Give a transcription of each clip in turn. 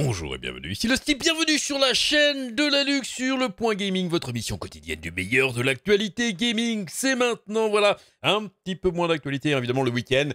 Bonjour et bienvenue, ici le style bienvenue sur la chaîne de la Luxe sur le point gaming, votre mission quotidienne du meilleur de l'actualité gaming. C'est maintenant, voilà, un petit peu moins d'actualité, évidemment le week-end,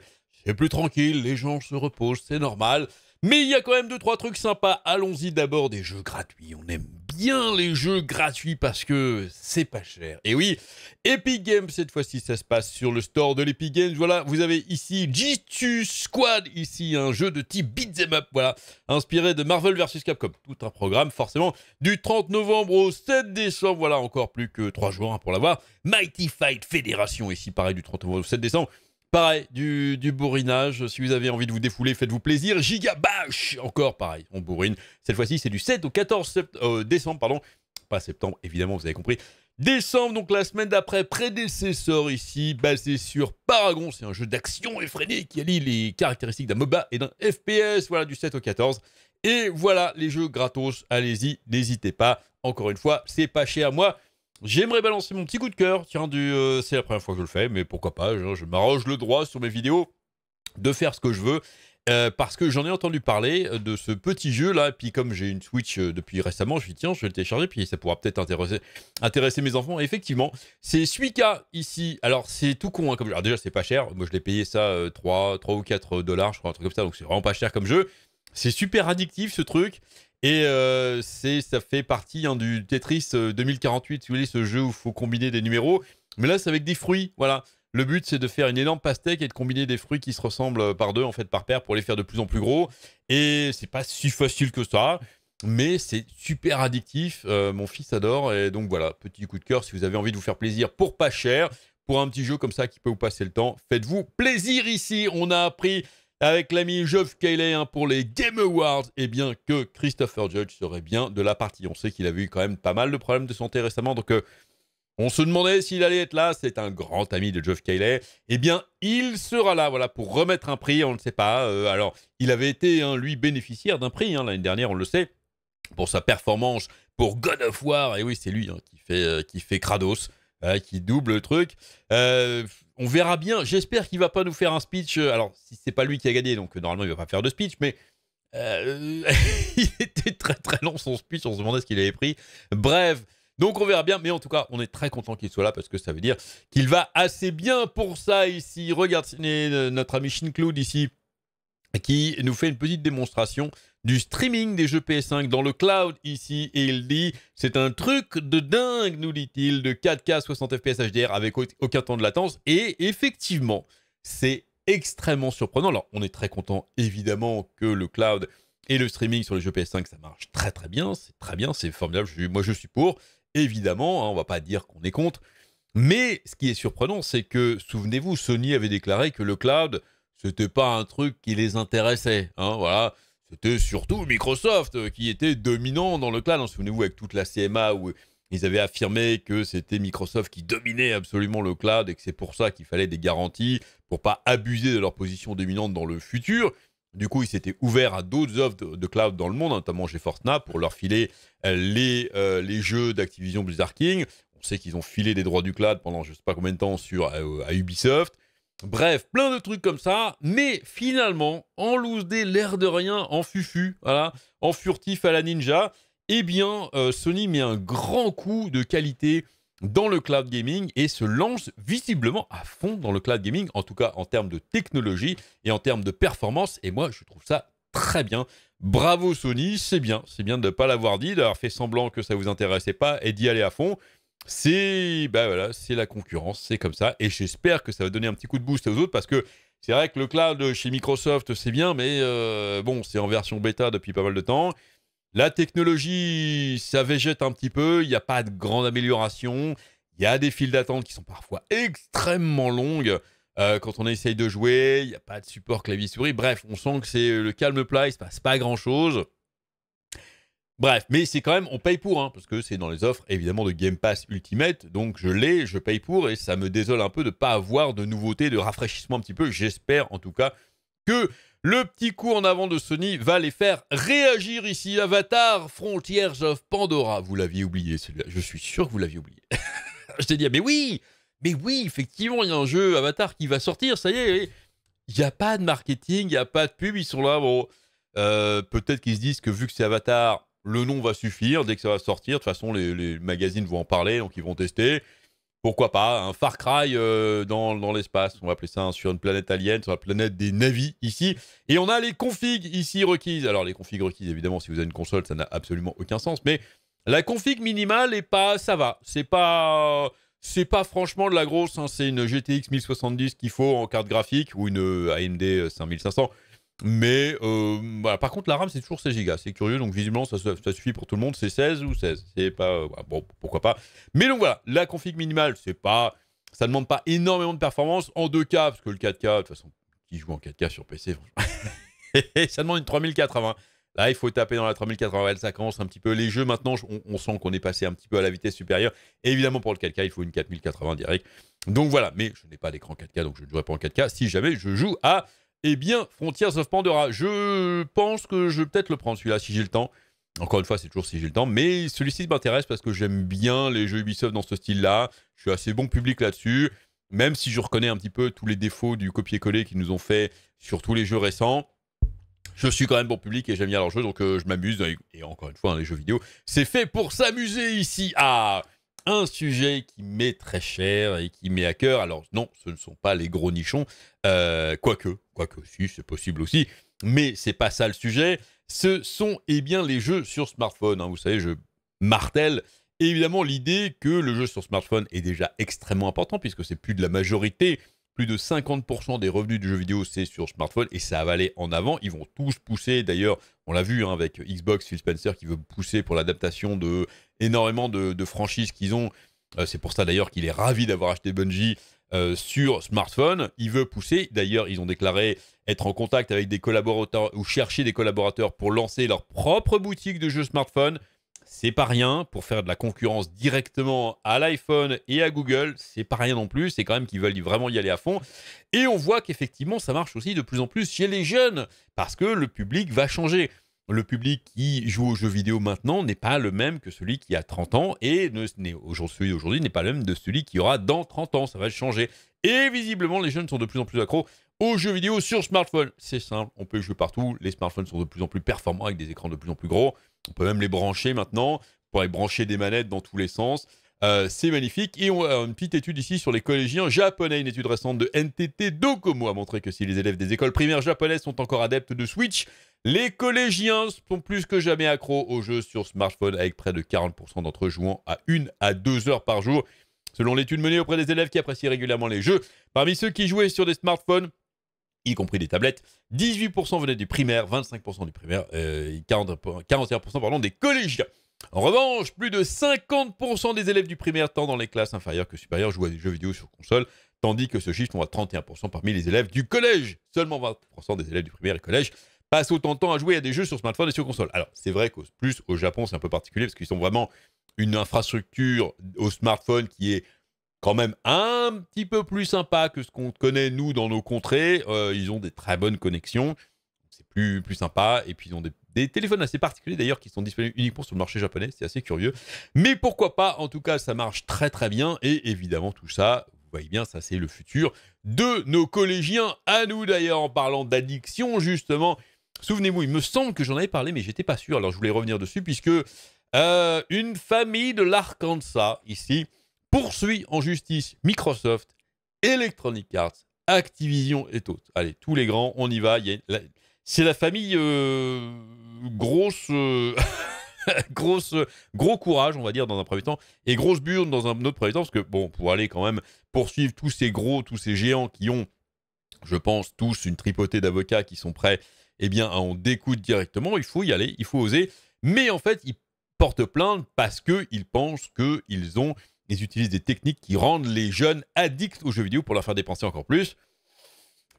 c'est plus tranquille, les gens se reposent, c'est normal. Mais il y a quand même deux trois trucs sympas. Allons-y d'abord des jeux gratuits. On aime bien les jeux gratuits parce que c'est pas cher. Et oui, Epic Games cette fois-ci ça se passe sur le store de l'Epic Games. Voilà, vous avez ici G2 Squad ici un jeu de type beat'em up voilà, inspiré de Marvel vs Capcom. Tout un programme forcément du 30 novembre au 7 décembre. Voilà, encore plus que 3 jours hein, pour l'avoir. Mighty Fight Fédération ici pareil du 30 novembre au 7 décembre. Pareil, du, du, bourrinage. Si vous avez envie de vous défouler, faites-vous plaisir. Gigabash Encore pareil, on bourrine. Cette fois-ci, c'est du 7 au 14 euh, décembre, pardon. Pas septembre, évidemment, vous avez compris. Décembre, donc la semaine d'après, prédécesseur ici, basé sur Paragon. C'est un jeu d'action effréné qui allie les caractéristiques d'un MOBA et d'un FPS. Voilà, du 7 au 14. Et voilà, les jeux gratos, allez-y, n'hésitez pas. Encore une fois, c'est pas cher. à Moi, J'aimerais balancer mon petit coup de cœur. Tiens, euh, c'est la première fois que je le fais, mais pourquoi pas hein. Je, m'arrange m'arroge le droit sur mes vidéos de faire ce que je veux. Euh, parce que j'en ai entendu parler euh, de ce petit jeu là, puis comme j'ai une Switch depuis récemment, je me suis dit tiens, je vais le télécharger, puis ça pourra peut-être intéresser, mes enfants. effectivement, c'est Suica ici. Alors c'est tout con, hein, comme... déjà c'est pas cher, moi je l'ai payé ça 3, 3 ou 4 dollars, je crois, un truc comme ça, donc c'est vraiment pas cher comme jeu. C'est super addictif ce truc. Et euh, ça fait partie hein, du Tetris 2048, euh, si vous voulez, ce jeu où il faut combiner des numéros. Mais là, c'est avec des fruits, voilà. Le but, c'est de faire une énorme pastèque et de combiner des fruits qui se ressemblent euh, par deux, en fait, par paire, pour les faire de plus en plus gros. Et c'est pas si facile que ça, mais c'est super addictif. mon fils adore. Et donc voilà, petit coup de cœur si vous avez envie de vous faire plaisir pour pas cher pour un petit jeu comme ça qui peut vous passer le temps. Faites-vous plaisir ici. On a appris avec l'ami Geoff Cayley hein, pour les Game Awards, et eh bien que Christopher Judge serait bien de la partie. On sait qu'il a eu quand même pas mal de problèmes de santé récemment, donc euh, on se demandait s'il allait être là. C'est un grand ami de Geoff Cayley. et eh bien, il sera là, voilà, pour remettre un prix, on ne sait pas. Euh, alors, il avait été, hein, lui, bénéficiaire d'un prix hein, l'année dernière, on le sait, pour sa performance pour God of War. Et oui, c'est lui qui, fait, euh, qui fait Kratos. qui double le truc on verra bien. J'espère qu'il va pas nous faire un speech. Euh, alors, si c'est pas lui qui a gagné, donc euh, normalement, il va pas faire de speech, mais euh, il était très très long son speech. On se demandait ce qu'il avait pris. Bref. Donc on verra bien, mais en tout cas, on est très content qu'il soit là parce que ça veut dire qu'il va assez bien pour ça ici. Regardez notre ami Shincloud ici qui nous fait une petite démonstration du streaming des jeux PS5 dans le cloud ici et il dit c'est un truc de dingue nous dit-il de 4K 60 FPS HDR avec aucun temps de latence et effectivement c'est extrêmement surprenant alors on est très content évidemment que le cloud et le streaming sur les jeux PS5 ça marche très très bien c'est très bien c'est formidable moi je suis pour évidemment on hein, on va pas dire qu'on est contre mais ce qui est surprenant c'est que souvenez-vous Sony avait déclaré que le cloud c'était pas un truc qui les intéressait hein, voilà c'était surtout Microsoft euh, qui était dominant dans le cloud. Hein, souvenez-vous, avec toute la CMA où ils avaient affirmé que c'était Microsoft qui dominait absolument le cloud et que c'est pour ça qu'il fallait des garanties pour pas abuser de leur position dominante dans le futur. Du coup, ils s'étaient ouverts à d'autres offres de, cloud dans le monde, hein, notamment chez Fortnite, pour leur filer euh, les, euh, les jeux d'Activision Blizzard King. On sait qu'ils ont filé des droits du cloud pendant je ne sais pas combien de temps sur, à Ubisoft. Bref, plein de trucs comme ça, mais finalement, en loose des l'air de rien, en fufu, voilà, en furtif à la ninja, eh bien, euh, Sony met un grand coup de qualité dans le cloud gaming et se lance visiblement à fond dans le cloud gaming, en tout cas en termes de technologie et en termes de performance. Et moi, je trouve ça très bien. Bravo Sony, c'est bien, c'est bien de ne pas l'avoir dit, d'avoir fait semblant que ça ne vous intéressait pas et d'y aller à fond. C'est bah voilà, c'est la concurrence, c'est comme ça. Et j'espère que ça va donner un petit coup de boost aux autres parce que c'est vrai que le cloud chez Microsoft c'est bien, mais euh, bon, c'est en version bêta depuis pas mal de temps. La technologie, ça végète un petit peu. Il n'y a pas de grande amélioration. Il y a des files d'attente qui sont parfois extrêmement longues euh, quand on essaye de jouer. Il n'y a pas de support clavier-souris. Bref, on sent que c'est le calme plat. Il se passe pas grand chose. Bref, mais c'est quand même, on paye pour, hein, parce que c'est dans les offres évidemment de Game Pass Ultimate, donc je l'ai, je paye pour, et ça me désole un peu de ne pas avoir de nouveautés, de rafraîchissement un petit peu. J'espère en tout cas que le petit coup en avant de Sony va les faire réagir ici. Avatar, Frontiers of Pandora, vous l'aviez oublié celui-là, je suis sûr que vous l'aviez oublié. je t'ai dit, ah, mais oui, mais oui, effectivement, il y a un jeu Avatar qui va sortir, ça y est, il n'y a pas de marketing, il n'y a pas de pub, ils sont là, bon. Euh, peut-être qu'ils se disent que vu que c'est Avatar, le nom va suffire, dès que ça va sortir, de toute façon, les, magazines vont en parler, donc ils vont tester. Pourquoi pas hein, un Far Cry euh, dans, l'espace, on va appeler ça hein, sur une planète alien, sur la planète des navis ici. Et on a les configs ici requises. Alors les configs requises, évidemment, si vous avez une console, ça n'a absolument aucun sens, mais la config minimale est pas, ça va, c'est pas, c'est pas franchement de la grosse, hein. c'est une GTX 1070 qu'il faut en carte graphique ou une euh, AMD 5500. Euh, mais euh, bah, par contre, la RAM, c'est toujours 16 Go. C'est curieux, donc visiblement, ça, suffit pour tout le monde. C'est 16 ou 16 C'est pas. Euh, bah, bon, pourquoi pas. Mais donc voilà, la config minimale, c'est pas. Ça demande pas énormément de performance en 2K, parce que le 4K, de toute façon, qui joue en 4K sur PC, franchement Ça demande une 3080. Là, il faut taper dans la 3080 ça commence un petit peu. Les jeux, maintenant, on, sent qu'on est passé un petit peu à la vitesse supérieure. évidemment, pour le 4K, il faut une 4080 direct. Donc voilà, mais je n'ai pas d'écran 4K, donc je ne jouerai pas en 4K si jamais je joue à eh bien, Frontiers of Pandora. Je pense que je vais peut-être le prendre celui-là si j'ai le temps. Encore une fois, c'est toujours si j'ai le temps, mais celui-ci m'intéresse parce que j'aime bien les jeux Ubisoft dans ce style-là. Je suis assez bon public là-dessus, même si je reconnais un petit peu tous les défauts du copier-coller qu'ils nous ont fait sur tous les jeux récents. Je suis quand même bon public et j'aime bien leurs jeux, donc euh, je m'amuse. Et encore une fois, hein, les jeux vidéo, c'est fait pour s'amuser ici. à ah, un sujet qui m'est très cher et qui m'est à cœur. Alors non, ce ne sont pas les gros nichons, euh, quoique, quoique si, c'est possible aussi, mais c'est pas ça le sujet. Ce sont eh bien les jeux sur smartphone. Hein. Vous savez, je martèle évidemment l'idée que le jeu sur smartphone est déjà extrêmement important puisque c'est plus de la majorité. Plus de 50% des revenus du jeu vidéo, c'est sur smartphone et ça va aller en avant. Ils vont tous pousser, d'ailleurs, on l'a vu hein, avec Xbox, Phil Spencer qui veut pousser pour l'adaptation de énormément de, franchises qu'ils ont. Euh, c'est pour ça d'ailleurs qu'il est ravi d'avoir acheté Bungie euh, sur smartphone. Il veut pousser. D'ailleurs, ils ont déclaré être en contact avec des collaborateurs ou chercher des collaborateurs pour lancer leur propre boutique de jeux smartphone. C'est pas rien pour faire de la concurrence directement à l'iPhone et à Google. C'est pas rien non plus. C'est quand même qu'ils veulent vraiment y aller à fond. Et on voit qu'effectivement, ça marche aussi de plus en plus chez les jeunes parce que le public va changer le public qui joue aux jeux vidéo maintenant n'est pas le même que celui qui a 30 ans et aujourd'hui d'aujourd'hui n'est pas le même de celui qui aura dans 30 ans. Ça va changer. Et visiblement, les jeunes sont de plus en plus accros aux jeux vidéo sur smartphone. C'est simple, on peut jouer partout. Les smartphones sont de plus en plus performants avec des écrans de plus en plus gros. On peut même les brancher maintenant. On pourrait brancher des manettes dans tous les sens. Euh, c'est magnifique. Et on a une petite étude ici sur les collégiens japonais. Une étude récente de NTT Docomo a montré que si les élèves des écoles primaires japonaises sont encore adeptes de Switch, les collégiens sont plus que jamais accros aux jeux sur smartphone, avec près de 40% d'entre eux jouant à une à 2 heures par jour. Selon l'étude menée auprès des élèves qui apprécient régulièrement les jeux, parmi ceux qui jouaient sur des smartphones, y compris des tablettes, 18% venaient du primaire, 25% du primaire, 41% euh, des collégiens. En revanche, plus de 50% des élèves du primaire, tant dans les classes inférieures que supérieures, jouent à des jeux vidéo sur console, tandis que ce chiffre tombe à 31% parmi les élèves du collège. Seulement 20% des élèves du primaire et collège passent autant de temps à jouer à des jeux sur smartphone et sur console. Alors, c'est vrai qu'au plus, au Japon, c'est un peu particulier parce qu'ils sont vraiment une infrastructure au smartphone qui est quand même un petit peu plus sympa que ce qu'on connaît nous dans nos contrées. Euh, ils ont des très bonnes connexions c'est plus, plus sympa. Et puis ils ont des, téléphones assez particuliers d'ailleurs qui sont disponibles uniquement sur le marché japonais, c'est assez curieux. Mais pourquoi pas, en tout cas ça marche très très bien. Et évidemment tout ça, vous voyez bien, ça c'est le futur de nos collégiens. À nous d'ailleurs en parlant d'addiction justement. Souvenez-vous, il me semble que j'en avais parlé mais j'étais pas sûr. Alors je voulais revenir dessus puisque euh, une famille de l'Arkansas ici poursuit en justice Microsoft, Electronic Arts, Activision et autres. Allez, tous les grands, on y va. Il y a c'est la famille euh, grosse, euh, grosse, gros courage, on va dire, dans un premier temps, et grosse burne dans un autre premier temps, parce que, bon, pour aller quand même poursuivre tous ces gros, tous ces géants qui ont, je pense, tous une tripotée d'avocats qui sont prêts, eh bien, à en découdre directement, il faut y aller, il faut oser. Mais en fait, ils portent plainte parce qu'ils pensent qu'ils ont, ils utilisent des techniques qui rendent les jeunes addicts aux jeux vidéo pour leur faire dépenser encore plus.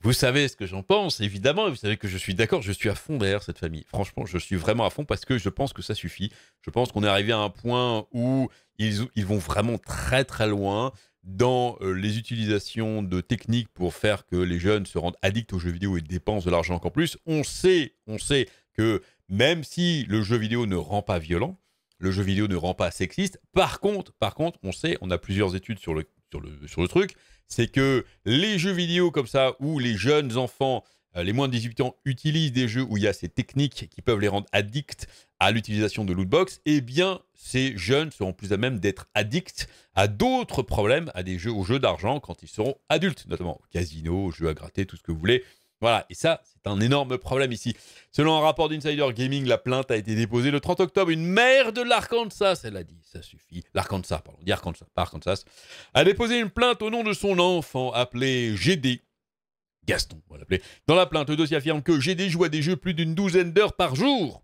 Vous savez ce que j'en pense, évidemment, et vous savez que je suis d'accord, je suis à fond derrière cette famille. Franchement, je suis vraiment à fond parce que je pense que ça suffit. Je pense qu'on est arrivé à un point où ils, ils vont vraiment très très loin dans euh, les utilisations de techniques pour faire que les jeunes se rendent addicts aux jeux vidéo et dépensent de l'argent encore plus. On sait, on sait que même si le jeu vidéo ne rend pas violent, le jeu vidéo ne rend pas sexiste. Par contre, par contre, on sait, on a plusieurs études sur le sur le, truc, c'est que les jeux vidéo comme ça, où les jeunes enfants, euh, les moins de 18 ans, utilisent des jeux où il y a ces techniques qui peuvent les rendre addicts à l'utilisation de lootbox, eh bien, ces jeunes seront plus à même d'être addicts à d'autres problèmes, à des jeux, aux jeux d'argent quand ils seront adultes, notamment au casino, aux jeux à gratter, tout ce que vous voulez. Voilà, et ça, c'est un énorme problème ici. Selon un rapport d'Insider Gaming, la plainte a été déposée le 30 octobre. Une mère de l'Arkansas, elle a dit, ça suffit, l'Arkansas, pardon, dit Arkansas, Arkansas, a déposé une plainte au nom de son enfant appelé GD. Gaston, on va l'appeler. Dans la plainte, le dossier affirme que GD joue à des jeux plus d'une douzaine d'heures par jour.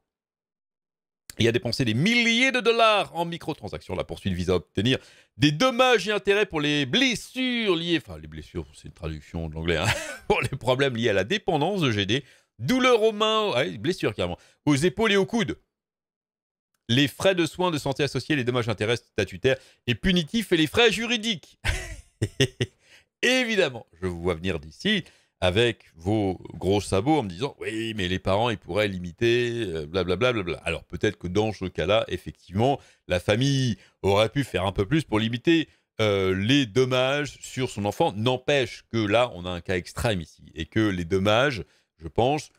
Il a dépensé des milliers de dollars en microtransactions. La poursuite vise à obtenir des dommages et intérêts pour les blessures liées, enfin les blessures, c'est une traduction de l'anglais, hein, pour les problèmes liés à la dépendance de GD, douleurs aux mains, ah blessures carrément, aux épaules et aux coudes. Les frais de soins de santé associés, les dommages intérêts statutaires et punitifs et les frais juridiques. Évidemment, je vous vois venir d'ici avec vos gros sabots en me disant oui, mais les parents, ils pourraient limiter, euh, blablabla. Bla, Alors peut-être que dans ce cas-là, effectivement, la famille aurait pu faire un peu plus pour limiter euh, les dommages sur son enfant. N'empêche que là, on a un cas extrême ici et que les dommages, je pense,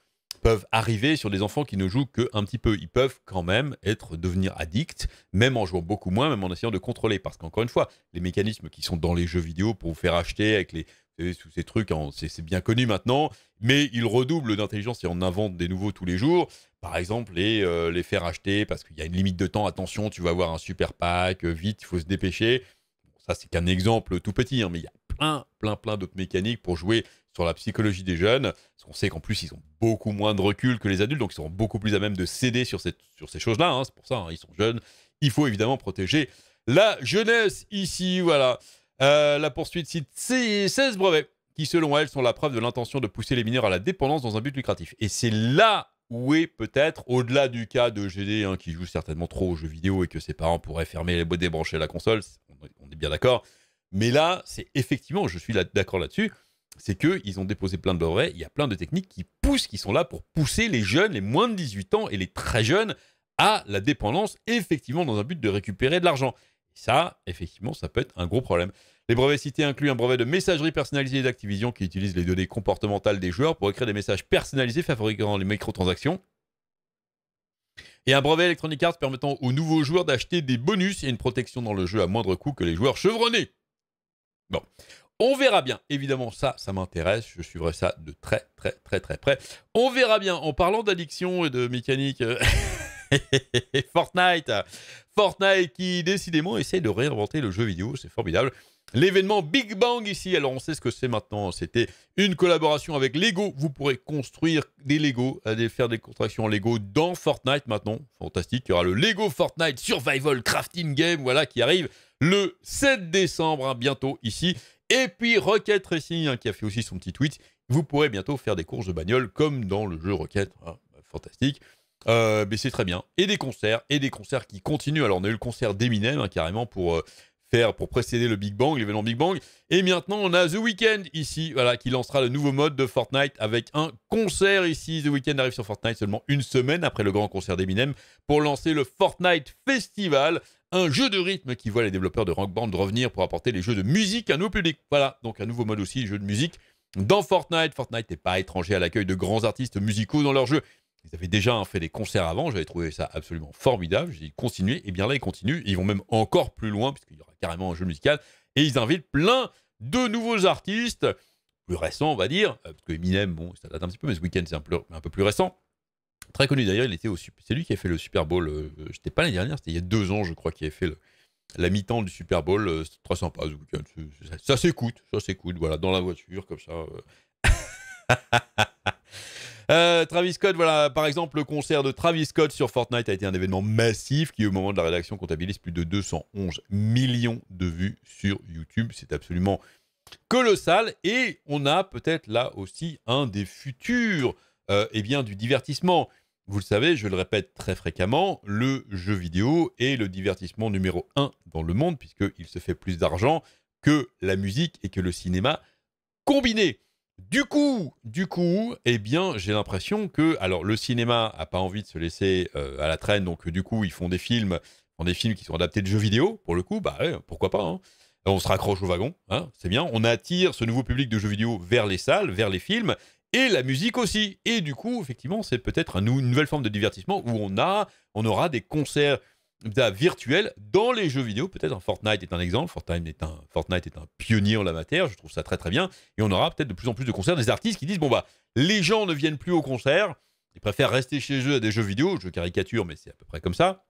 peuvent arriver sur des enfants qui ne jouent qu'un petit peu. Ils peuvent quand même être devenir addicts, même en jouant beaucoup moins, même en essayant de contrôler. Parce qu'encore une fois, les mécanismes qui sont dans les jeux vidéo pour vous faire acheter avec les sous tous ces trucs, hein, c'est bien connu maintenant, mais ils redoublent d'intelligence et en inventent des nouveaux tous les jours. Par exemple, les, euh, faire acheter parce qu'il y a une limite de temps, attention, tu vas avoir un super pack, euh, vite, il faut se dépêcher. ça, c'est qu'un exemple tout petit, hein, mais il y a plein, plein, plein d'autres mécaniques pour jouer sur la psychologie des jeunes. Parce qu'on sait qu'en plus, ils ont beaucoup moins de recul que les adultes, donc ils seront beaucoup plus à même de céder sur, ces choses-là. Hein. c'est pour ça, ils sont jeunes. Il faut évidemment protéger la jeunesse ici, voilà. Euh, la poursuite cite 16 brevets qui, selon elle, sont la preuve de l'intention de pousser les mineurs à la dépendance dans un but lucratif. Et c'est là où est peut-être, au-delà du cas de GD hein, qui joue certainement trop aux jeux vidéo et que ses parents pourraient fermer et débrancher la console, on est bien d'accord. Mais là, c'est effectivement, je suis d'accord là-dessus, c'est qu'ils ont déposé plein de brevets, il y a plein de techniques qui poussent, qui sont là pour pousser les jeunes, les moins de 18 ans et les très jeunes à la dépendance, effectivement, dans un but de récupérer de l'argent. Ça, effectivement, ça peut être un gros problème. Les brevets cités incluent un brevet de messagerie personnalisée d'Activision qui utilise les données comportementales des joueurs pour écrire des messages personnalisés favorisant les microtransactions. Et un brevet Electronic Arts permettant aux nouveaux joueurs d'acheter des bonus et une protection dans le jeu à moindre coût que les joueurs chevronnés. Bon. On verra bien. Évidemment, ça, ça m'intéresse. Je suivrai ça de très, très, très, très près. On verra bien. En parlant d'addiction et de mécanique, euh, Fortnite. Fortnite qui, décidément, essaie de réinventer le jeu vidéo. C'est formidable. L'événement Big Bang ici, alors on sait ce que c'est maintenant, c'était une collaboration avec Lego. Vous pourrez construire des Lego, euh, faire des contractions Lego dans Fortnite maintenant. Fantastique, il y aura le Lego Fortnite Survival Crafting Game, voilà, qui arrive le 7 décembre, hein, bientôt ici. Et puis Rocket Racing, hein, qui a fait aussi son petit tweet. Vous pourrez bientôt faire des courses de bagnole comme dans le jeu Rocket. Hein. Bah, fantastique. Euh, mais c'est très bien. Et des concerts, et des concerts qui continuent. Alors on a eu le concert d'Eminem, carrément, pour... Euh, pour précéder le Big Bang, l'événement Big Bang. Et maintenant, on a The Weeknd ici, voilà, qui lancera le nouveau mode de Fortnite avec un concert ici. The Weeknd arrive sur Fortnite seulement une semaine après le grand concert d'Eminem pour lancer le Fortnite Festival, un jeu de rythme qui voit les développeurs de Rock Band revenir pour apporter les jeux de musique à nos publics. Voilà, donc un nouveau mode aussi, jeux de musique. Dans Fortnite, Fortnite n'est pas étranger à l'accueil de grands artistes musicaux dans leurs jeux. Ils avaient déjà fait des concerts avant, j'avais trouvé ça absolument formidable. J'ai dit et bien là ils continuent, ils vont même encore plus loin, puisqu'il y aura carrément un jeu musical, et ils invitent plein de nouveaux artistes, plus récents on va dire, euh, parce que Eminem, bon, ça date un petit peu, mais ce week-end c'est un peu, un peu plus récent. Très connu d'ailleurs, il était au C'est lui qui a fait le Super Bowl, euh, euh, j'étais pas l'année dernière, c'était il y a deux ans je crois qu'il a fait la mi-temps du Super Bowl, c'est très sympa. Ça, ça s'écoute, ça s'écoute, voilà, dans la voiture, comme ça. Euh, Travis Scott, voilà, par exemple, le concert de Travis Scott sur Fortnite a été un événement massif qui, au moment de la rédaction, comptabilise plus de 211 millions de vues sur YouTube. C'est absolument colossal. Et on a peut-être là aussi un des futurs euh, eh bien, du divertissement. Vous le savez, je le répète très fréquemment, le jeu vidéo est le divertissement numéro un dans le monde, puisqu'il se fait plus d'argent que la musique et que le cinéma combinés. Du coup, du coup, eh bien, j'ai l'impression que, alors, le cinéma a pas envie de se laisser euh, à la traîne, donc du coup, ils font des films, font des films qui sont adaptés de jeux vidéo. Pour le coup, bah, pourquoi pas hein. On se raccroche au wagon, hein, c'est bien. On attire ce nouveau public de jeux vidéo vers les salles, vers les films et la musique aussi. Et du coup, effectivement, c'est peut-être une nouvelle forme de divertissement où on a, on aura des concerts virtuel dans les jeux vidéo. Peut-être Fortnite est un exemple. Fortnite est un, Fortnite est un pionnier en la matière. Je trouve ça très très bien. Et on aura peut-être de plus en plus de concerts des artistes qui disent bon bah les gens ne viennent plus aux concerts. Ils préfèrent rester chez eux à des jeux vidéo. Je caricature, mais c'est à peu près comme ça.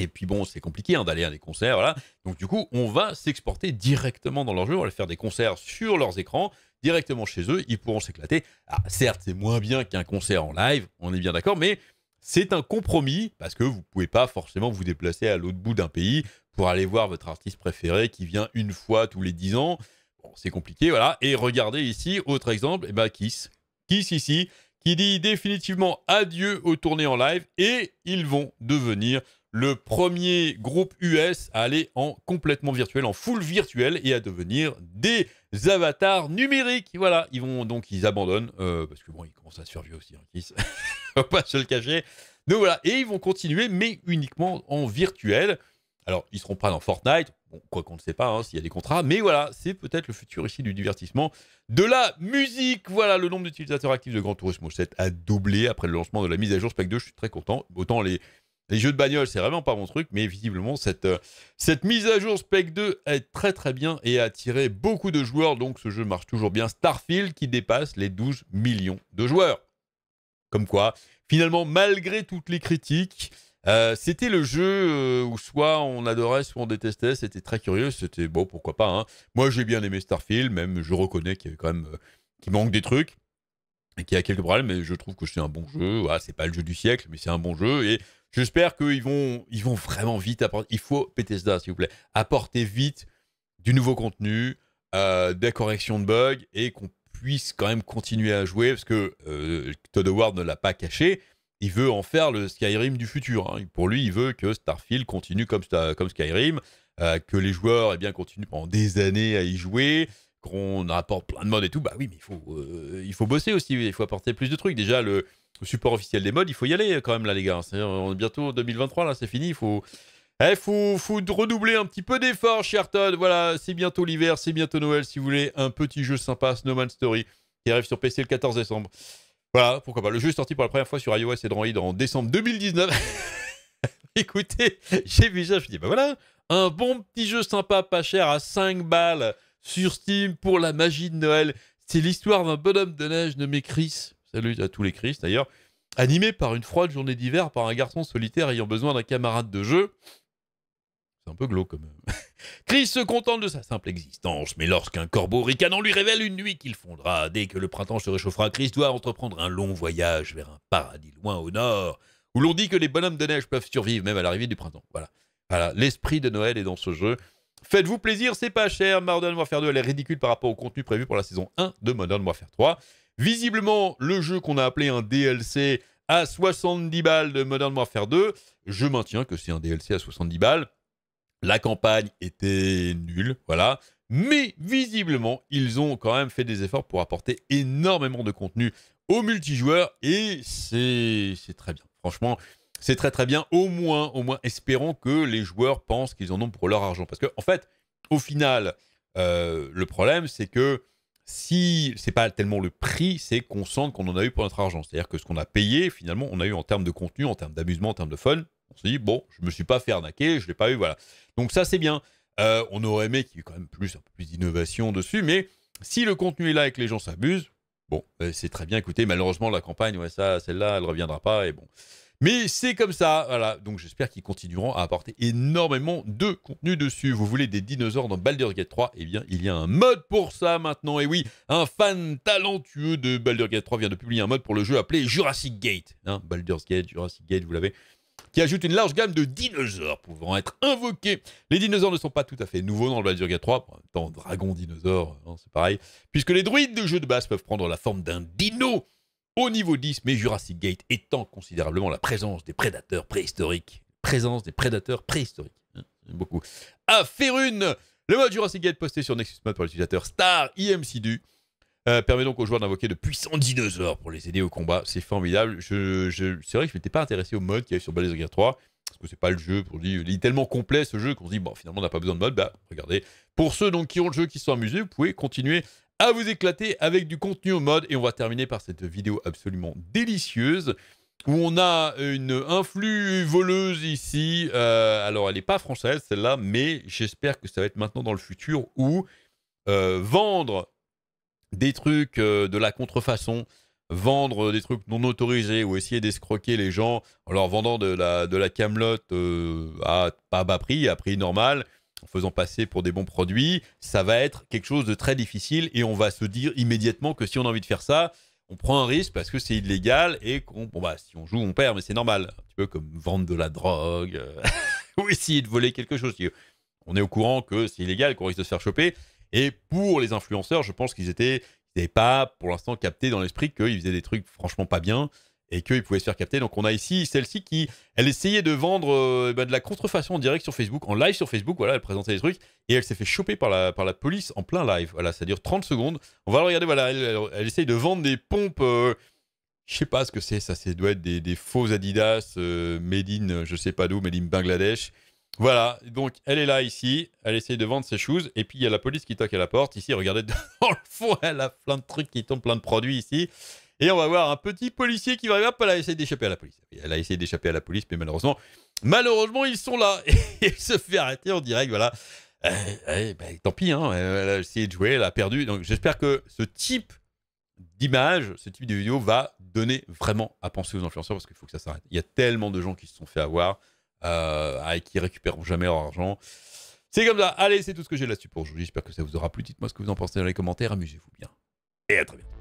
Et puis bon, c'est compliqué hein, d'aller à des concerts, voilà. Donc du coup, on va s'exporter directement dans leurs jeux, on va faire des concerts sur leurs écrans, directement chez eux, ils pourront s'éclater. Ah, certes, c'est moins bien qu'un concert en live, on est bien d'accord, mais c'est un compromis parce que vous ne pouvez pas forcément vous déplacer à l'autre bout d'un pays pour aller voir votre artiste préféré qui vient une fois tous les dix ans. Bon, c'est compliqué, voilà. Et regardez ici, autre exemple, et eh ben, Kiss. Kiss ici, qui dit définitivement adieu aux tournées en live et ils vont devenir le premier groupe US à aller en complètement virtuel, en full virtuel et à devenir des avatars numériques. Voilà, ils vont donc, ils abandonnent, euh, parce que bon, ils commencent à vieux aussi, On hein, ne pas se le cacher. Donc voilà, et ils vont continuer, mais uniquement en virtuel. Alors, ils seront pas dans Fortnite, bon, quoi qu'on ne sait pas hein, s'il y a des contrats, mais voilà, c'est peut-être le futur ici du divertissement. De la musique, voilà, le nombre d'utilisateurs actifs de Grand Turismo 7 a doublé après le lancement de la mise à jour Spec 2, je suis très content. Autant les les jeux de bagnole, c'est vraiment pas mon truc, mais visiblement, cette, euh, cette mise à jour Spec 2 est très très bien et a attiré beaucoup de joueurs, donc ce jeu marche toujours bien. Starfield qui dépasse les 12 millions de joueurs. Comme quoi, finalement, malgré toutes les critiques, euh, c'était le jeu euh, où soit on adorait, soit on détestait. C'était très curieux. C'était bon, pourquoi pas. Hein. Moi, j'ai bien aimé Starfield, même je reconnais qu'il y quand même manque des trucs et qu'il y a quelques problèmes, mais je trouve que c'est un bon jeu. Voilà, c'est pas le jeu du siècle, mais c'est un bon jeu. Et J'espère qu'ils vont, ils vont vraiment vite apporter. Il faut, Bethesda, s'il vous plaît, apporter vite du nouveau contenu, euh, des corrections de bugs et qu'on puisse quand même continuer à jouer parce que euh, Todd Howard ne l'a pas caché. Il veut en faire le Skyrim du futur. Hein. Pour lui, il veut que Starfield continue comme, comme Skyrim, euh, que les joueurs eh bien, continuent pendant des années à y jouer, qu'on apporte plein de modes et tout. Bah oui, mais il faut, il faut bosser aussi, il faut apporter plus de trucs. Déjà, le, support officiel des modes, il faut y aller quand même là les gars. on est bientôt 2023 là, c'est fini, il eh, faut... faut, redoubler un petit peu d'efforts, Todd. Voilà, c'est bientôt l'hiver, c'est bientôt Noël. Si vous voulez un petit jeu sympa, Snowman Story, qui arrive sur PC le 14 décembre. Voilà, pourquoi pas. Le jeu est sorti pour la première fois sur iOS et Android en décembre 2019. Écoutez, j'ai vu ça, je me suis bah voilà, un bon petit jeu sympa, pas cher, à 5 balles sur Steam pour la magie de Noël. C'est l'histoire d'un bonhomme de neige nommé Chris salut à tous les Chris, d'ailleurs, animé par une froide journée d'hiver par un garçon solitaire ayant besoin d'un camarade de jeu. C'est un peu glauque quand même. Chris se contente de sa simple existence, mais lorsqu'un corbeau ricanant lui révèle une nuit qu'il fondra, dès que le printemps se réchauffera, Chris doit entreprendre un long voyage vers un paradis loin au nord, où l'on dit que les bonhommes de neige peuvent survivre même à l'arrivée du printemps. Voilà. Voilà, l'esprit de Noël est dans ce jeu. Faites-vous plaisir, c'est pas cher. Modern Warfare 2, elle est ridicule par rapport au contenu prévu pour la saison 1 de Modern Warfare 3. Visiblement, le jeu qu'on a appelé un DLC à 70 balles de Modern Warfare 2, je maintiens que c'est un DLC à 70 balles. La campagne était nulle, voilà. Mais visiblement, ils ont quand même fait des efforts pour apporter énormément de contenu au multijoueur et c'est très bien. Franchement, c'est très très bien. Au moins, au moins, espérons que les joueurs pensent qu'ils en ont pour leur argent. Parce que en fait, au final, euh, le problème, c'est que si c'est pas tellement le prix, c'est qu'on sente qu'on en a eu pour notre argent. C'est-à-dire que ce qu'on a payé, finalement, on a eu en termes de contenu, en termes d'amusement, en termes de fun. On s'est dit, bon, je me suis pas fait arnaquer, je l'ai pas eu, voilà. Donc ça, c'est bien. Euh, on aurait aimé qu'il y ait quand même plus, un peu plus d'innovation dessus, mais si le contenu est là et que les gens s'abusent, bon, euh, c'est très bien. Écoutez, malheureusement, la campagne, ouais, ça, celle-là, elle reviendra pas, et bon. Mais c'est comme ça, voilà. Donc j'espère qu'ils continueront à apporter énormément de contenu dessus. Vous voulez des dinosaures dans Baldur's Gate 3 Eh bien, il y a un mode pour ça maintenant. Et oui, un fan talentueux de Baldur's Gate 3 vient de publier un mode pour le jeu appelé Jurassic Gate. Hein, Baldur's Gate, Jurassic Gate, vous l'avez qui ajoute une large gamme de dinosaures pouvant être invoqués. Les dinosaures ne sont pas tout à fait nouveaux dans le Baldur's Gate 3, tant dragon, dinosaure, hein, c'est pareil, puisque les druides de jeu de base peuvent prendre la forme d'un dino au niveau 10, mais Jurassic Gate étend considérablement la présence des prédateurs préhistoriques. Présence des prédateurs préhistoriques. Hein, beaucoup. À Ferune, le mode Jurassic Gate posté sur Nexus mode par l'utilisateur Star imc e euh, permet donc aux joueurs d'invoquer de puissants dinosaures pour les aider au combat. C'est formidable. Je, c'est vrai que je m'étais pas intéressé au mode qui y avait sur of 3 parce que c'est pas le jeu pour il est tellement complet ce jeu qu'on se dit bon finalement on n'a pas besoin de mode bah regardez pour ceux donc qui ont le jeu qui sont amusés vous pouvez continuer à vous éclater avec du contenu en mode. Et on va terminer par cette vidéo absolument délicieuse où on a une influe voleuse ici. Euh, alors, elle n'est pas française, celle-là, mais j'espère que ça va être maintenant dans le futur où euh, vendre des trucs euh, de la contrefaçon, vendre des trucs non autorisés ou essayer d'escroquer les gens en leur vendant de la, de la camelote à pas bas prix, à prix normal, en faisant passer pour des bons produits, ça va être quelque chose de très difficile et on va se dire immédiatement que si on a envie de faire ça, on prend un risque parce que c'est illégal et qu'on, bon bah, si on joue, on perd, mais c'est normal. Un petit peu comme vendre de la drogue euh, ou essayer de voler quelque chose. On est au courant que c'est illégal, qu'on risque de se faire choper. Et pour les influenceurs, je pense qu'ils étaient, n'avaient pas pour l'instant capté dans l'esprit qu'ils faisaient des trucs franchement pas bien et qu'ils pouvaient se faire capter. Donc on a ici celle-ci qui, elle essayait de vendre euh, bah, de la contrefaçon en direct sur Facebook, en live sur Facebook, voilà, elle présentait des trucs, et elle s'est fait choper par la, par la police en plein live. Voilà, ça dure 30 secondes. On va regarder, voilà, elle, elle, essaye de vendre des pompes... Je euh, je sais pas ce que c'est, ça, c'est doit être des, des faux Adidas, euh, made in, je sais pas d'où, made in Bangladesh. Voilà, donc elle est là ici, elle essaye de vendre ses choses, et puis il y a la police qui toque à la porte. Ici, regardez, dans le fond, elle a plein de trucs qui tombent, plein de produits ici. Et on va voir un petit policier qui va arriver. Hop, elle a essayé d'échapper à la police. Elle a essayé d'échapper à la police, mais malheureusement, malheureusement, ils sont là. Et il se fait arrêter en direct, voilà. Eh, eh, ben, tant pis, hein. elle a essayé de jouer, elle a perdu. Donc j'espère que ce type d'image, ce type de vidéo va donner vraiment à penser aux influenceurs parce qu'il faut que ça s'arrête. Il y a tellement de gens qui se sont fait avoir euh, et qui récupéreront jamais leur argent. C'est comme ça. Allez, c'est tout ce que j'ai là-dessus pour aujourd'hui. J'espère que ça vous aura plu. Dites-moi ce que vous en pensez dans les commentaires. Amusez-vous bien. Et à très bientôt.